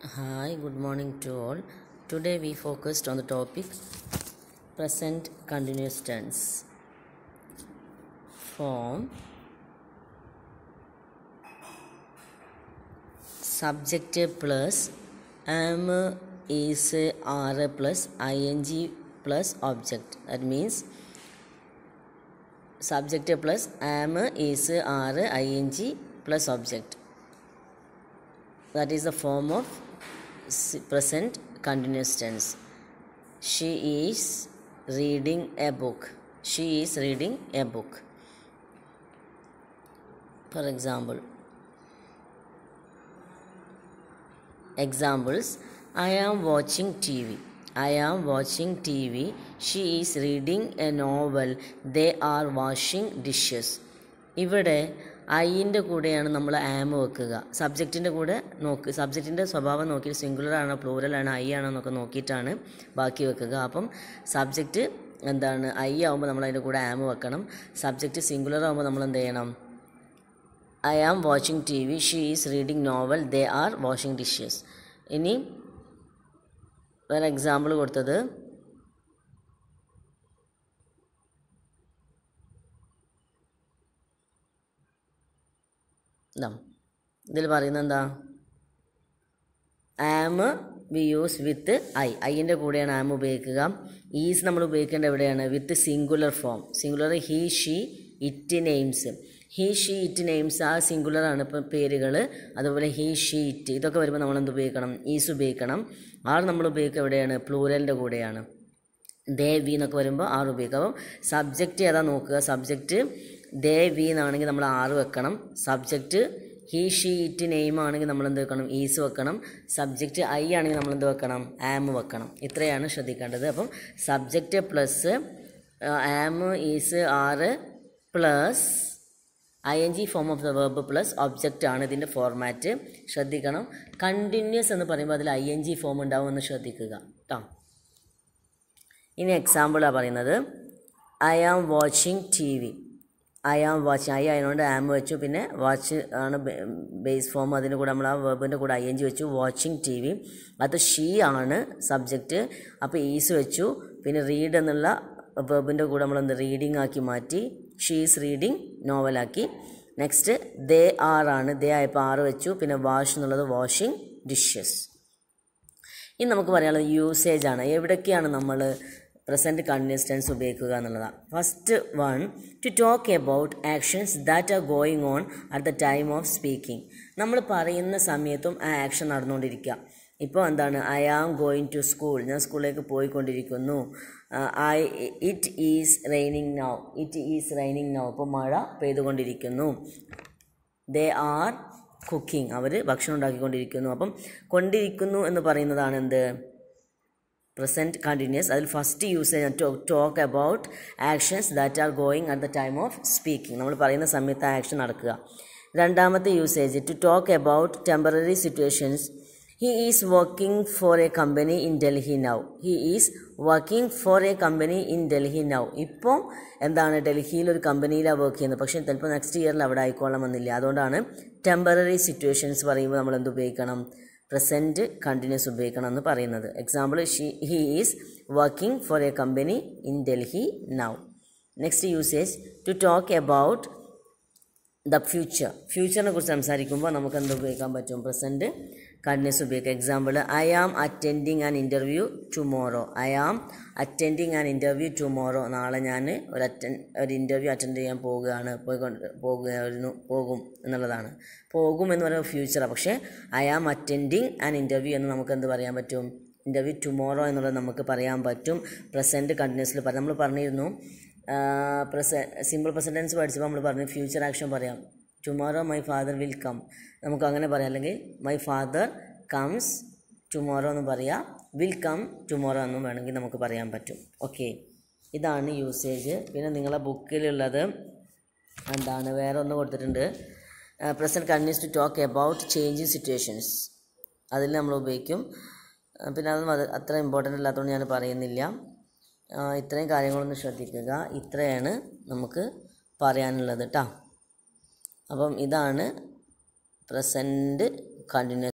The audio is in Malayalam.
Hi, good morning to all. Today we focused on the topic present continuous tense. Form Subjective plus am is are plus ing plus object. That means subjective plus am is are ing plus object that is the form of present continuous tense she is reading a book she is reading a book for example examples i am watching tv i am watching tv she is reading a novel they are washing dishes ഇവിടെ ഐൻ്റെ കൂടെയാണ് നമ്മൾ ആം വെക്കുക സബ്ജക്റ്റിൻ്റെ കൂടെ നോക്ക് സബ്ജക്റ്റിൻ്റെ സ്വഭാവം നോക്കിയിട്ട് സിംഗുലറാണോ പ്ലൂറലാണോ ഐ ആണോ എന്നൊക്കെ നോക്കിയിട്ടാണ് ബാക്കി വെക്കുക അപ്പം സബ്ജക്റ്റ് എന്താണ് ഐ ആവുമ്പോൾ നമ്മൾ അതിൻ്റെ കൂടെ ആം വെക്കണം സബ്ജക്റ്റ് സിംഗുലർ ആവുമ്പോൾ നമ്മൾ എന്ത് ചെയ്യണം I am watching T V she is reading novel they are washing dishes ഇനി വേറെ എക്സാമ്പിൾ കൊടുത്തത് ഇതാ ഇതിൽ പറയുന്നത് എന്താ am we use with I ഐൻ്റെ കൂടെയാണ് ആം ഉപയോഗിക്കുക ഈസ് നമ്മൾ ഉപയോഗിക്കേണ്ട എവിടെയാണ് with singular form singular he she it names he she it names ആ സിംഗുലറാണ് ഇപ്പം പേരുകൾ അതുപോലെ ഹീ ഷീ ഇറ്റ് ഇതൊക്കെ വരുമ്പോൾ നമ്മൾ എന്ത് ഉപയോഗിക്കണം ഈസ് ഉപയോഗിക്കണം ആർ നമ്മൾ ഉപയോഗിക്കുക എവിടെയാണ് പ്ലൂരലിൻ്റെ കൂടെയാണ് ദേ എന്നൊക്കെ വരുമ്പോൾ ആർ ഉപയോഗിക്കും അപ്പം സബ്ജക്റ്റ് ഏതാ നോക്കുക സബ്ജക്റ്റ് ദേ വി എന്നാണെങ്കിൽ നമ്മൾ ആറ് വെക്കണം subject he she it name ആണെങ്കിൽ നമ്മൾ എന്ത് വെക്കണം ഈസ് വെക്കണം സബ്ജക്റ്റ് ഐ ആണെങ്കിൽ നമ്മൾ എന്ത് വെക്കണം ആം വെക്കണം ഇത്രയാണ് ശ്രദ്ധിക്കേണ്ടത് അപ്പം subject plus am is are plus I N G form of the verb plus object ആണ് ഇതിൻ്റെ ഫോർമാറ്റ് ശ്രദ്ധിക്കണം കണ്ടിന്യൂസ് എന്ന് പറയുമ്പോൾ അതിൽ ഐ എൻ ജി ഫോം ഉണ്ടാവുമെന്ന് ശ്രദ്ധിക്കുക കേട്ടോ ഇനി എക്സാമ്പിളാണ് പറയുന്നത് I am watching T V I am watch I ആയതുകൊണ്ട് ആം വെച്ചു പിന്നെ വാച്ച് ആണ് ബേസ് ഫോം അതിൻ്റെ കൂടെ നമ്മൾ ആ വെബിൻ്റെ കൂടെ ഐ എൻ ജി വെച്ചു വാച്ചിങ് ടി വി അത് ഷീ ആണ് സബ്ജക്റ്റ് അപ്പോൾ ഈസ് വെച്ചു പിന്നെ റീഡ് എന്നുള്ള വെബിൻ്റെ കൂടെ നമ്മൾ ഒന്ന് റീഡിംഗ് ആക്കി മാറ്റി ഷീസ് റീഡിംഗ് നോവലാക്കി നെക്സ്റ്റ് ദേ ആർ ആണ് ദേ ആയപ്പോൾ ആറ് വെച്ചു പിന്നെ വാഷ് എന്നുള്ളത് വാഷിംഗ് ഡിഷസ് ഇനി നമുക്ക് പറയാനുള്ളത് യൂസേജ് ആണ് എവിടെയൊക്കെയാണ് നമ്മൾ പ്രസൻറ്റ് കണ്ടിന്യൂസ് ടെൻസ് ഉപയോഗിക്കുക എന്നുള്ളതാണ് first one to talk about actions that are going on at the time of speaking നമ്മൾ പറയുന്ന സമയത്തും ആ ആക്ഷൻ നടന്നുകൊണ്ടിരിക്കുക ഇപ്പോൾ എന്താണ് I am going to school ഞാൻ സ്കൂളിലേക്ക് പോയിക്കൊണ്ടിരിക്കുന്നു I it is raining now it is raining now ഇപ്പോൾ മഴ പെയ്തുകൊണ്ടിരിക്കുന്നു ദേ ആർ കുക്കിംഗ് അവർ ഭക്ഷണം ഉണ്ടാക്കിക്കൊണ്ടിരിക്കുന്നു അപ്പം കൊണ്ടിരിക്കുന്നു എന്ന് പറയുന്നതാണ് എന്ത് പ്രസൻറ്റ് കണ്ടിന്യൂസ് അതിൽ first use usage talk about actions that are going at the time of speaking നമ്മൾ പറയുന്ന സമയത്ത് ആ ആക്ഷൻ നടക്കുക രണ്ടാമത്തെ usage to talk about temporary situations he is working for a company in Delhi now he is working for a company in Delhi now ഇപ്പം എന്താണ് ഡൽഹിയിൽ ഒരു കമ്പനിയിലാണ് വർക്ക് ചെയ്യുന്നത് പക്ഷേ ചിലപ്പോൾ നെക്സ്റ്റ് ഇയറിൽ അവിടെ ആയിക്കോളണമെന്നില്ല അതുകൊണ്ടാണ് ടെമ്പററി സിറ്റുവേഷൻസ് പറയുമ്പോൾ നമ്മൾ എന്ത് ഉപയോഗിക്കണം പ്രസൻറ്റ് കണ്ടിന്യൂസ് ഉപയോഗിക്കണം എന്ന് പറയുന്നത് example she he is working for a company in Delhi now next usage to talk about the future ഫ്യൂച്ചറിനെ കുറിച്ച് സംസാരിക്കുമ്പോൾ നമുക്ക് എന്ത് ഉപയോഗിക്കാൻ പറ്റും പ്രസൻറ്റ് കണ്ടിന്യൂസ് ഉപയോഗിക്കുക example I am attending an interview tomorrow I am attending an interview tomorrow നാളെ ഞാൻ ഒരു അറ്റൻ ഒരു ഇൻ്റർവ്യൂ അറ്റൻഡ് ചെയ്യാൻ പോവുകയാണ് പോയിക്കൊണ്ട് പോകുകയായിരുന്നു പോകും എന്നുള്ളതാണ് പോകും എന്ന് പറയുമ്പോൾ ഫ്യൂച്ചറാണ് പക്ഷേ I am attending an interview എന്ന് നമുക്ക് എന്ത് പറയാൻ പറ്റും ഇൻ്റർവ്യൂ ടുമോറോ എന്നുള്ളത് നമുക്ക് പറയാൻ പറ്റും പ്രസൻറ്റ് കണ്ടിന്യൂസിൽ നമ്മൾ പറഞ്ഞിരുന്നു പ്രസ സിമ്പിൾ പ്രസൻറ്റൻസ് പഠിച്ചപ്പോൾ നമ്മൾ പറഞ്ഞു ഫ്യൂച്ചർ ആക്ഷൻ പറയാം tomorrow my father will come നമുക്ക് അങ്ങനെ പറയാം അല്ലെങ്കിൽ മൈ ഫാദർ കംസ് ടുമോറോ എന്ന് പറയാം വിൽ കം ടുമോറോ എന്നും വേണമെങ്കിൽ നമുക്ക് പറയാൻ പറ്റും ഓക്കെ ഇതാണ് യൂസേജ് പിന്നെ നിങ്ങളെ ബുക്കിലുള്ളത് എന്താണ് വേറെ ഒന്ന് കൊടുത്തിട്ടുണ്ട് present continuous to talk about changing situations അതിൽ നമ്മൾ ഉപയോഗിക്കും uh, പിന്നെ അതൊന്നും അത് അത്ര ഇമ്പോർട്ടൻ്റ് അല്ലാത്തതുകൊണ്ട് ഞാൻ പറയുന്നില്ല uh, ഇത്രയും കാര്യങ്ങളൊന്ന് ശ്രദ്ധിക്കുക ഇത്രയാണ് നമുക്ക് പറയാനുള്ളത് കേട്ടോ അപ്പം ഇതാണ് പ്രസൻറ്റ് കണ്ടിന്യൂസ്